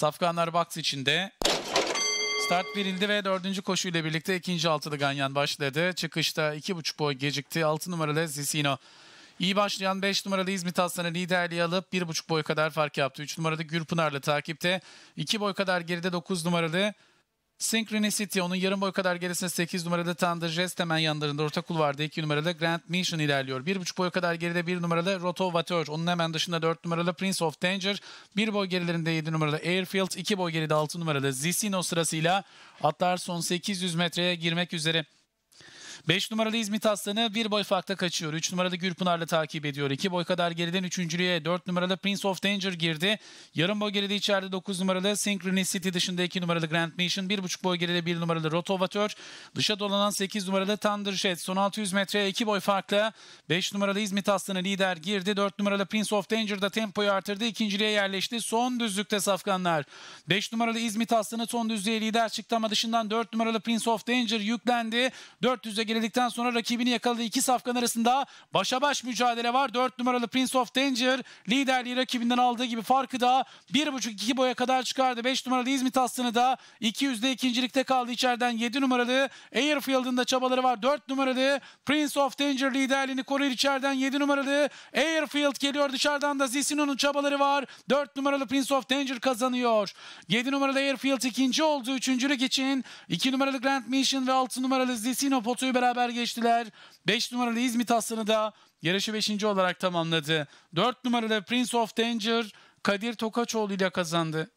Safkanlar box içinde. Start verildi ve dördüncü koşuyla birlikte ikinci altılı Ganyan başladı. Çıkışta iki buçuk boy gecikti. Altı numaralı Zisino. İyi başlayan 5 numaralı İzmit Aslan'ı liderliği alıp 1,5 boy kadar fark yaptı. 3 numaralı Gürpınar'la takipte. 2 boy kadar geride 9 numaralı Synchronicity onun yarım boy kadar gerisinde 8 numarada Thunder Jest hemen yanlarında orta kulvarda 2 numarada Grand Mission ilerliyor. 1,5 boy kadar geride 1 numarada Roto Vateur. Onun hemen dışında 4 numarada Prince of Danger. 1 boy gerilerinde 7 numarada Airfield. 2 boy geride 6 numarada Zisino sırasıyla atlar son 800 metreye girmek üzere. 5 numaralı İzmit Aslanı bir boy farkla kaçıyor. 3 numaralı Gürpınar'la takip ediyor. 2 boy kadar geriden 3.lüğe 4 numaralı Prince of Danger girdi. Yarım boy geride içeride 9 numaralı Synchronicity dışında 2 numaralı Grand Mission. 1.5 boy geride 1 numaralı Rotovatör. Dışa dolanan 8 numaralı Thundershed. Son 600 metreye 2 boy farkla 5 numaralı İzmit Aslanı lider girdi. 4 numaralı Prince of Danger da tempoyu artırdı. İkinciliğe yerleşti. Son düzlükte safkanlar. 5 numaralı İzmit Aslanı son düzlüğe lider çıktı ama dışından 4 numaralı Prince of Danger yüklendi. 400'e geri geridikten sonra rakibini yakaladı. iki safkan arasında başa baş mücadele var. 4 numaralı Prince of Danger liderliği rakibinden aldığı gibi farkı da 1.5-2 boya kadar çıkardı. 5 numaralı İzmit Aslanı da 200'de ikincilikte kaldı. İçeriden 7 numaralı Airfield'ın da çabaları var. 4 numaralı Prince of Danger liderliğini koruyor. İçeriden 7 numaralı Airfield geliyor. Dışarıdan da Zisino'nun çabaları var. 4 numaralı Prince of Danger kazanıyor. 7 numaralı Airfield ikinci oldu. Üçüncülük için 2 numaralı Grand Mission ve 6 numaralı Zisino potuyu beraber beraber geçtiler. 5 numaralı İzmit Aslanı da yarışı 5. olarak tamamladı. 4 numaralı Prince of Danger Kadir Tokaçoğlu ile kazandı.